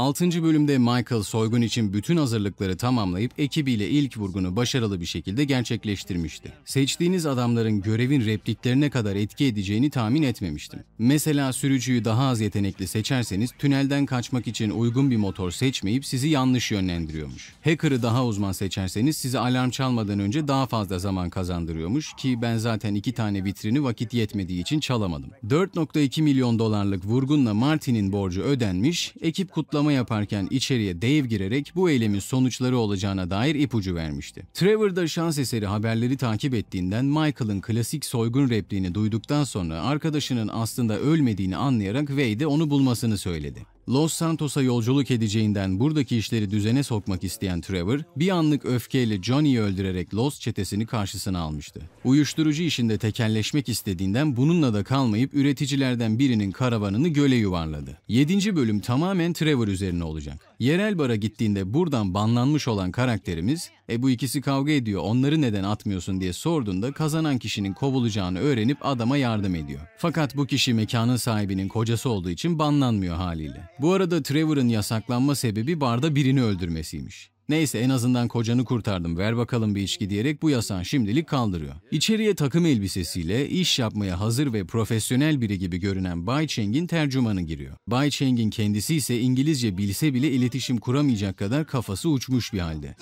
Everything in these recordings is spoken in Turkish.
6. bölümde Michael soygun için bütün hazırlıkları tamamlayıp ekibiyle ilk vurgunu başarılı bir şekilde gerçekleştirmişti. Seçtiğiniz adamların görevin repliklerine kadar etki edeceğini tahmin etmemiştim. Mesela sürücüyü daha az yetenekli seçerseniz tünelden kaçmak için uygun bir motor seçmeyip sizi yanlış yönlendiriyormuş. Hacker'ı daha uzman seçerseniz sizi alarm çalmadan önce daha fazla zaman kazandırıyormuş ki ben zaten iki tane vitrini vakit yetmediği için çalamadım. 4.2 milyon dolarlık vurgunla Martin'in borcu ödenmiş, ekip kutlama açıklama yaparken içeriye dev girerek bu eylemin sonuçları olacağına dair ipucu vermişti. Trevor da şans eseri haberleri takip ettiğinden Michael'ın klasik soygun repliğini duyduktan sonra arkadaşının aslında ölmediğini anlayarak Wade'e onu bulmasını söyledi. Los Santos'a yolculuk edeceğinden buradaki işleri düzene sokmak isteyen Trevor, bir anlık öfkeyle Johnny'yi öldürerek Los çetesini karşısına almıştı. Uyuşturucu işinde tekelleşmek istediğinden bununla da kalmayıp üreticilerden birinin karavanını göle yuvarladı. 7. bölüm tamamen Trevor üzerine olacak. Yerel bara gittiğinde buradan banlanmış olan karakterimiz e bu ikisi kavga ediyor onları neden atmıyorsun diye sorduğunda kazanan kişinin kovulacağını öğrenip adama yardım ediyor. Fakat bu kişi mekanın sahibinin kocası olduğu için banlanmıyor haliyle. Bu arada Trevor'ın yasaklanma sebebi barda birini öldürmesiymiş. Neyse en azından kocanı kurtardım ver bakalım bir içki diyerek bu yasan şimdilik kaldırıyor. İçeriye takım elbisesiyle iş yapmaya hazır ve profesyonel biri gibi görünen Bay Cheng'in tercümanı giriyor. Bay Cheng'in kendisi ise İngilizce bilse bile iletişim kuramayacak kadar kafası uçmuş bir halde.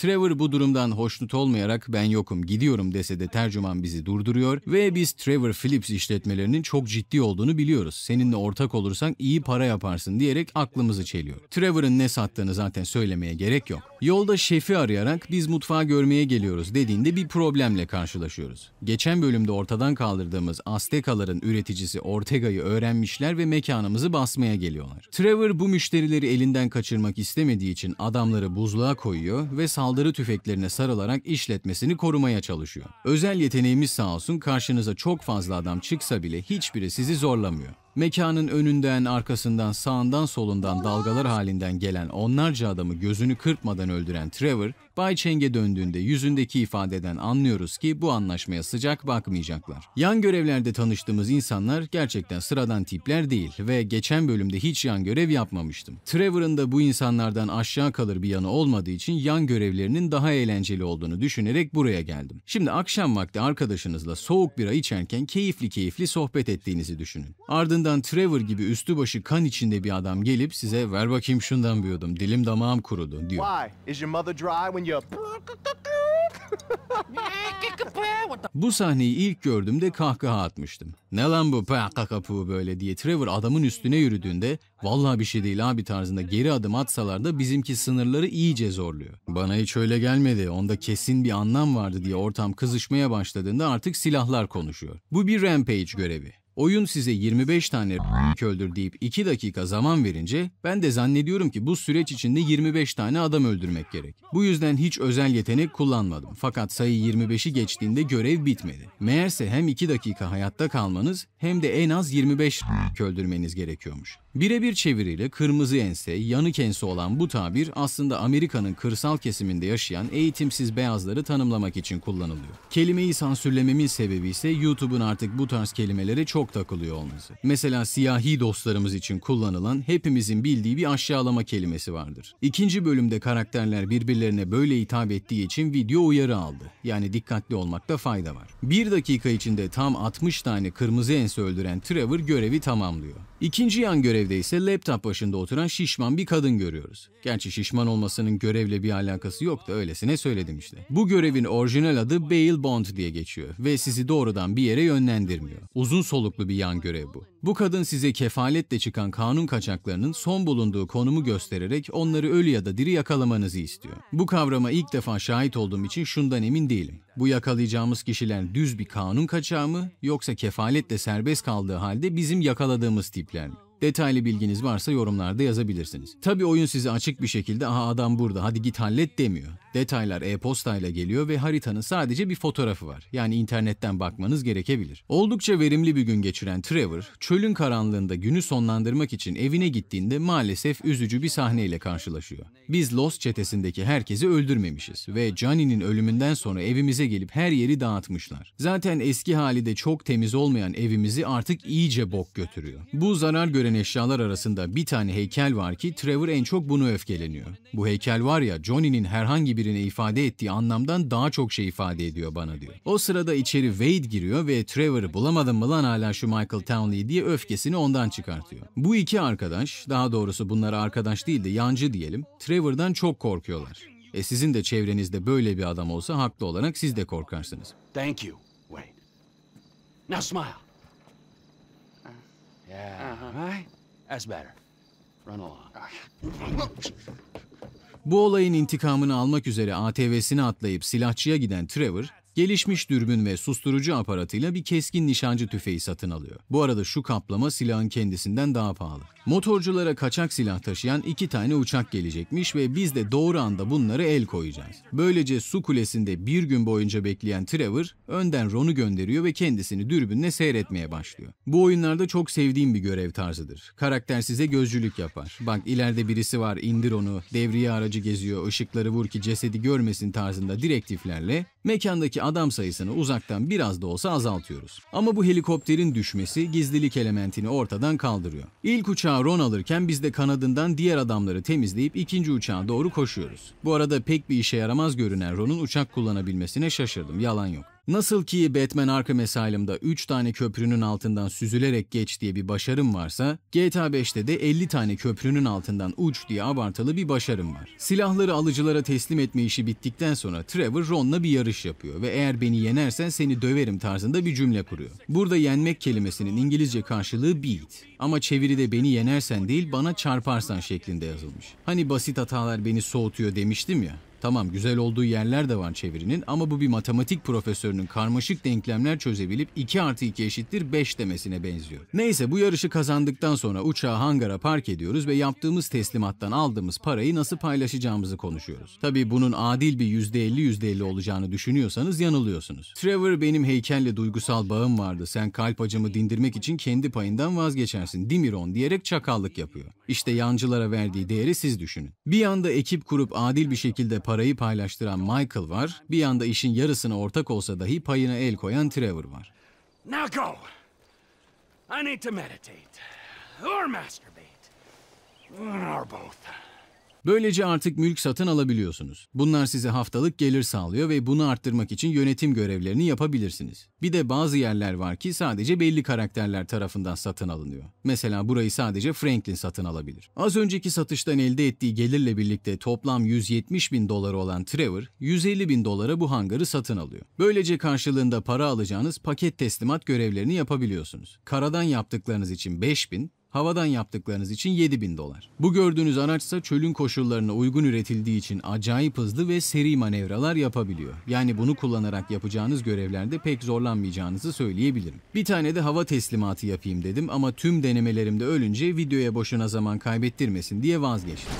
Trevor bu durumdan hoşnut olmayarak ben yokum gidiyorum dese de tercüman bizi durduruyor ve biz Trevor Phillips işletmelerinin çok ciddi olduğunu biliyoruz. Seninle ortak olursan iyi para yaparsın diyerek aklımızı çeliyor. Trevor'ın ne sattığını zaten söylemeye gerek yok. Yolda şefi arayarak biz mutfağı görmeye geliyoruz dediğinde bir problemle karşılaşıyoruz. Geçen bölümde ortadan kaldırdığımız Aztekaların üreticisi Ortega'yı öğrenmişler ve mekanımızı basmaya geliyorlar. Trevor bu müşterileri elinden kaçırmak istemediği için adamları buzluğa koyuyor ve saldırıyor saldırı tüfeklerine sarılarak işletmesini korumaya çalışıyor. Özel yeteneğimiz sağ olsun karşınıza çok fazla adam çıksa bile hiçbiri sizi zorlamıyor. Mekanın önünden, arkasından, sağından, solundan dalgalar halinden gelen onlarca adamı gözünü kırpmadan öldüren Trevor, Bay Cheng'e döndüğünde yüzündeki ifadeden anlıyoruz ki bu anlaşmaya sıcak bakmayacaklar. Yan görevlerde tanıştığımız insanlar gerçekten sıradan tipler değil ve geçen bölümde hiç yan görev yapmamıştım. Trevor'ın da bu insanlardan aşağı kalır bir yanı olmadığı için yan görevlerinin daha eğlenceli olduğunu düşünerek buraya geldim. Şimdi akşam vakti arkadaşınızla soğuk bira içerken keyifli keyifli sohbet ettiğinizi düşünün. Ardından Arkamdan Trevor gibi üstü başı kan içinde bir adam gelip size ver bakayım şundan bir yudum dilim damağım kurudu diyor. Why? Is your mother dry when bu sahneyi ilk gördüğümde kahkaha atmıştım. Ne lan bu kakapı böyle diye Trevor adamın üstüne yürüdüğünde vallahi bir şey değil abi tarzında geri adım atsalar da bizimki sınırları iyice zorluyor. Bana hiç öyle gelmedi onda kesin bir anlam vardı diye ortam kızışmaya başladığında artık silahlar konuşuyor. Bu bir rampage görevi. Oyun size 25 tane öldür deyip 2 dakika zaman verince ben de zannediyorum ki bu süreç içinde 25 tane adam öldürmek gerek. Bu yüzden hiç özel yetenek kullanmadım. Fakat sayı 25'i geçtiğinde görev bitmedi. Meğerse hem 2 dakika hayatta kalmanız hem de en az 25 öldürmeniz gerekiyormuş. Birebir çeviriyle kırmızı ense, yanık ense olan bu tabir aslında Amerika'nın kırsal kesiminde yaşayan eğitimsiz beyazları tanımlamak için kullanılıyor. Kelimeyi sansürlememin sebebi ise YouTube'un artık bu tarz kelimelere çok çok takılıyor olması. Mesela siyahi dostlarımız için kullanılan hepimizin bildiği bir aşağılama kelimesi vardır. İkinci bölümde karakterler birbirlerine böyle hitap ettiği için video uyarı aldı. Yani dikkatli olmakta fayda var. Bir dakika içinde tam 60 tane kırmızı ense öldüren Trevor görevi tamamlıyor. İkinci yan görevde ise laptop başında oturan şişman bir kadın görüyoruz. Gerçi şişman olmasının görevle bir alakası yok da öylesine söyledim işte. Bu görevin orijinal adı Bail Bond diye geçiyor ve sizi doğrudan bir yere yönlendirmiyor. Uzun soluklu bir yan görev bu. Bu kadın size kefaletle çıkan kanun kaçaklarının son bulunduğu konumu göstererek onları ölü ya da diri yakalamanızı istiyor. Bu kavrama ilk defa şahit olduğum için şundan emin değilim. Bu yakalayacağımız kişiler düz bir kanun kaçağı mı yoksa kefaletle serbest kaldığı halde bizim yakaladığımız tip tipler Detaylı bilginiz varsa yorumlarda yazabilirsiniz. Tabi oyun sizi açık bir şekilde aha adam burada hadi git hallet demiyor. Detaylar e-postayla geliyor ve haritanın sadece bir fotoğrafı var. Yani internetten bakmanız gerekebilir. Oldukça verimli bir gün geçiren Trevor, çölün karanlığında günü sonlandırmak için evine gittiğinde maalesef üzücü bir sahneyle karşılaşıyor. Biz Los çetesindeki herkesi öldürmemişiz ve Johnny'nin ölümünden sonra evimize gelip her yeri dağıtmışlar. Zaten eski hali de çok temiz olmayan evimizi artık iyice bok götürüyor. Bu zarar gören eşyalar arasında bir tane heykel var ki Trevor en çok bunu öfkeleniyor. Bu heykel var ya Johnny'nin herhangi birine ifade ettiği anlamdan daha çok şey ifade ediyor bana diyor. O sırada içeri Wade giriyor ve Trevor'ı bulamadın mı lan hala şu Michael Townley diye öfkesini ondan çıkartıyor. Bu iki arkadaş, daha doğrusu bunlar arkadaş değil de yancı diyelim, Trevor'dan çok korkuyorlar. E sizin de çevrenizde böyle bir adam olsa haklı olarak siz de korkarsınız. Thank you, Wade. Now smile. Yeah, uh-huh. right? That's better. Run along. Uh-huh. Bu olayın intikamını almak üzere ATV'sini atlayıp silahçıya giden Trevor, Gelişmiş dürbün ve susturucu aparatıyla bir keskin nişancı tüfeği satın alıyor. Bu arada şu kaplama silahın kendisinden daha pahalı. Motorculara kaçak silah taşıyan iki tane uçak gelecekmiş ve biz de doğru anda bunları el koyacağız. Böylece su kulesinde bir gün boyunca bekleyen Trevor önden Ron'u gönderiyor ve kendisini dürbünle seyretmeye başlıyor. Bu oyunlarda çok sevdiğim bir görev tarzıdır. Karakter size gözcülük yapar. Bak ileride birisi var indir onu, devriye aracı geziyor, ışıkları vur ki cesedi görmesin tarzında direktiflerle mekandaki adam sayısını uzaktan biraz da olsa azaltıyoruz. Ama bu helikopterin düşmesi gizlilik elementini ortadan kaldırıyor. İlk uçağı Ron alırken biz de kanadından diğer adamları temizleyip ikinci uçağa doğru koşuyoruz. Bu arada pek bir işe yaramaz görünen Ron'un uçak kullanabilmesine şaşırdım, yalan yok. Nasıl ki Batman Arkham Asylum'da 3 tane köprünün altından süzülerek geç diye bir başarım varsa, GTA 5'te de 50 tane köprünün altından uç diye abartılı bir başarım var. Silahları alıcılara teslim etme işi bittikten sonra Trevor Ron'la bir yarış yapıyor ve eğer beni yenersen seni döverim tarzında bir cümle kuruyor. Burada yenmek kelimesinin İngilizce karşılığı beat ama çeviride beni yenersen değil bana çarparsan şeklinde yazılmış. Hani basit hatalar beni soğutuyor demiştim ya. Tamam güzel olduğu yerler de var çevirinin ama bu bir matematik profesörünün karmaşık denklemler çözebilip 2 artı 2 eşittir 5 demesine benziyor. Neyse bu yarışı kazandıktan sonra uçağı hangara park ediyoruz ve yaptığımız teslimattan aldığımız parayı nasıl paylaşacağımızı konuşuyoruz. Tabi bunun adil bir %50 %50 olacağını düşünüyorsanız yanılıyorsunuz. Trevor benim heykelle duygusal bağım vardı sen kalp acımı dindirmek için kendi payından vazgeçersin Dimiron diyerek çakallık yapıyor. İşte yancılara verdiği değeri siz düşünün. Bir anda ekip kurup adil bir şekilde parayı paylaştıran Michael var, bir yanda işin yarısına ortak olsa dahi payına el koyan Trevor var. Now go. I need to meditate. Or masturbate. Or both. Böylece artık mülk satın alabiliyorsunuz. Bunlar size haftalık gelir sağlıyor ve bunu arttırmak için yönetim görevlerini yapabilirsiniz. Bir de bazı yerler var ki sadece belli karakterler tarafından satın alınıyor. Mesela burayı sadece Franklin satın alabilir. Az önceki satıştan elde ettiği gelirle birlikte toplam 170 bin doları olan Trevor, 150 bin dolara bu hangarı satın alıyor. Böylece karşılığında para alacağınız paket teslimat görevlerini yapabiliyorsunuz. Karadan yaptıklarınız için 5 bin, Havadan yaptıklarınız için 7000 dolar. Bu gördüğünüz araçsa çölün koşullarına uygun üretildiği için acayip hızlı ve seri manevralar yapabiliyor. Yani bunu kullanarak yapacağınız görevlerde pek zorlanmayacağınızı söyleyebilirim. Bir tane de hava teslimatı yapayım dedim ama tüm denemelerimde ölünce videoya boşuna zaman kaybettirmesin diye vazgeçtim.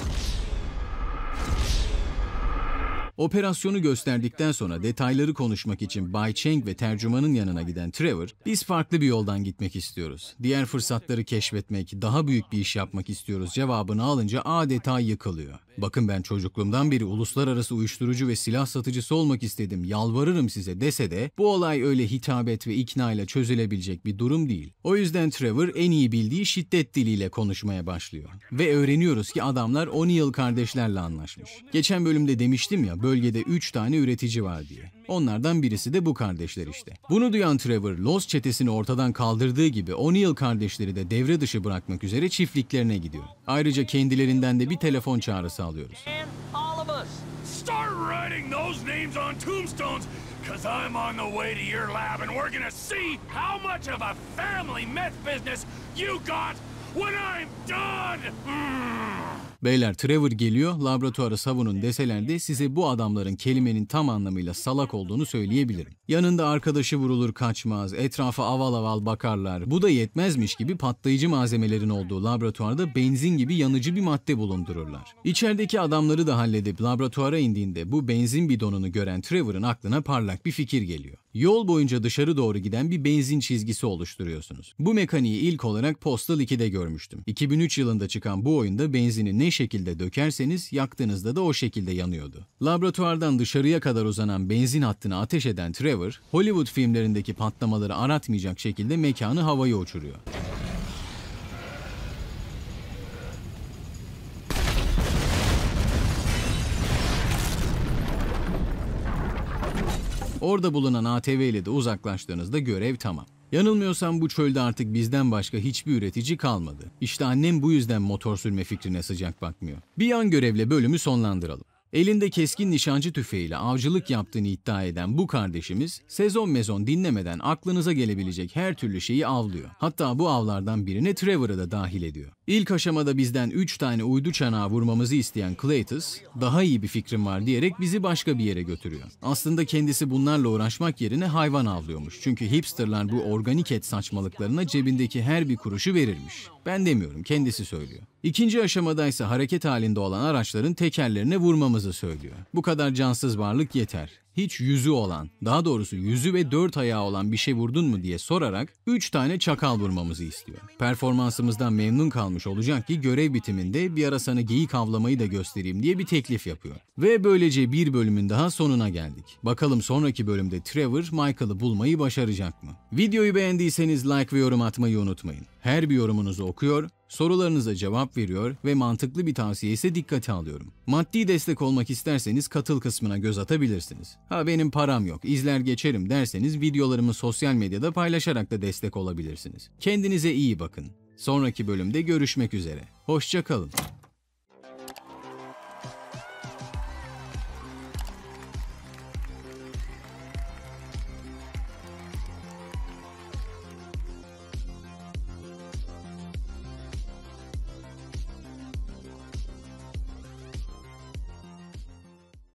Operasyonu gösterdikten sonra detayları konuşmak için Bay Cheng ve tercümanın yanına giden Trevor, biz farklı bir yoldan gitmek istiyoruz. Diğer fırsatları keşfetmek, daha büyük bir iş yapmak istiyoruz cevabını alınca adeta yıkılıyor bakın ben çocukluğumdan beri uluslararası uyuşturucu ve silah satıcısı olmak istedim yalvarırım size dese de bu olay öyle hitabet ve ikna ile çözülebilecek bir durum değil. O yüzden Trevor en iyi bildiği şiddet diliyle konuşmaya başlıyor. Ve öğreniyoruz ki adamlar 10 yıl kardeşlerle anlaşmış. Geçen bölümde demiştim ya bölgede 3 tane üretici var diye. Onlardan birisi de bu kardeşler işte. Bunu duyan Trevor, Los çetesini ortadan kaldırdığı gibi O'Neill kardeşleri de devre dışı bırakmak üzere çiftliklerine gidiyor. Ayrıca kendilerinden de bir telefon çağrısı alıyoruz. you got Beyler Trevor geliyor, laboratuvara savunun deseler de size bu adamların kelimenin tam anlamıyla salak olduğunu söyleyebilirim. Yanında arkadaşı vurulur kaçmaz, etrafa aval aval bakarlar. Bu da yetmezmiş gibi patlayıcı malzemelerin olduğu laboratuvarda benzin gibi yanıcı bir madde bulundururlar. İçerideki adamları da halledip laboratuvara indiğinde bu benzin bidonunu gören Trevor'ın aklına parlak bir fikir geliyor. Yol boyunca dışarı doğru giden bir benzin çizgisi oluşturuyorsunuz. Bu mekaniği ilk olarak Postal 2'de görmüştüm. 2003 yılında çıkan bu oyunda benzini ne şekilde dökerseniz yaktığınızda da o şekilde yanıyordu. Laboratuvardan dışarıya kadar uzanan benzin hattını ateş eden Trevor, Hollywood filmlerindeki patlamaları aratmayacak şekilde mekanı havaya uçuruyor. Orada bulunan ATV ile de uzaklaştığınızda görev tamam. Yanılmıyorsam bu çölde artık bizden başka hiçbir üretici kalmadı. İşte annem bu yüzden motor sürme fikrine sıcak bakmıyor. Bir yan görevle bölümü sonlandıralım. Elinde keskin nişancı tüfeğiyle avcılık yaptığını iddia eden bu kardeşimiz sezon mezon dinlemeden aklınıza gelebilecek her türlü şeyi avlıyor. Hatta bu avlardan birine Trevor'ı da dahil ediyor. İlk aşamada bizden 3 tane uydu çanağı vurmamızı isteyen Claytus, daha iyi bir fikrim var diyerek bizi başka bir yere götürüyor. Aslında kendisi bunlarla uğraşmak yerine hayvan avlıyormuş. Çünkü hipsterlar bu organik et saçmalıklarına cebindeki her bir kuruşu verirmiş. Ben demiyorum, kendisi söylüyor. İkinci aşamada ise hareket halinde olan araçların tekerlerine vurmamızı söylüyor. Bu kadar cansız varlık yeter hiç yüzü olan, daha doğrusu yüzü ve dört ayağı olan bir şey vurdun mu diye sorarak üç tane çakal vurmamızı istiyor. Performansımızdan memnun kalmış olacak ki görev bitiminde bir ara sana geyik avlamayı da göstereyim diye bir teklif yapıyor. Ve böylece bir bölümün daha sonuna geldik. Bakalım sonraki bölümde Trevor Michael'ı bulmayı başaracak mı? Videoyu beğendiyseniz like ve yorum atmayı unutmayın. Her bir yorumunuzu okuyor, Sorularınıza cevap veriyor ve mantıklı bir tavsiye ise dikkate alıyorum. Maddi destek olmak isterseniz katıl kısmına göz atabilirsiniz. Ha benim param yok, izler geçerim derseniz videolarımı sosyal medyada paylaşarak da destek olabilirsiniz. Kendinize iyi bakın. Sonraki bölümde görüşmek üzere. Hoşça kalın.